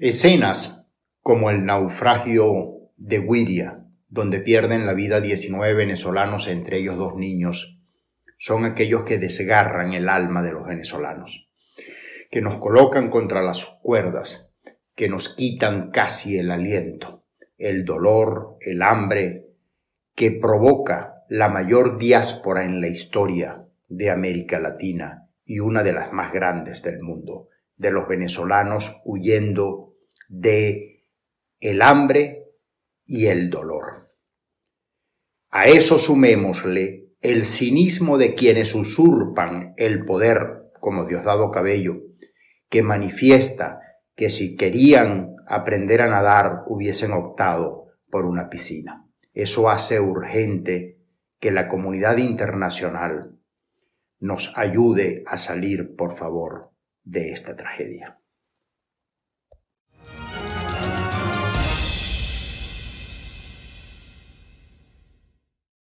Escenas como el naufragio de Wiria, donde pierden la vida 19 venezolanos, entre ellos dos niños, son aquellos que desgarran el alma de los venezolanos, que nos colocan contra las cuerdas, que nos quitan casi el aliento, el dolor, el hambre, que provoca la mayor diáspora en la historia de América Latina y una de las más grandes del mundo, de los venezolanos huyendo de el hambre y el dolor. A eso sumémosle el cinismo de quienes usurpan el poder, como Diosdado Cabello, que manifiesta que si querían aprender a nadar hubiesen optado por una piscina. Eso hace urgente que la comunidad internacional nos ayude a salir, por favor, de esta tragedia.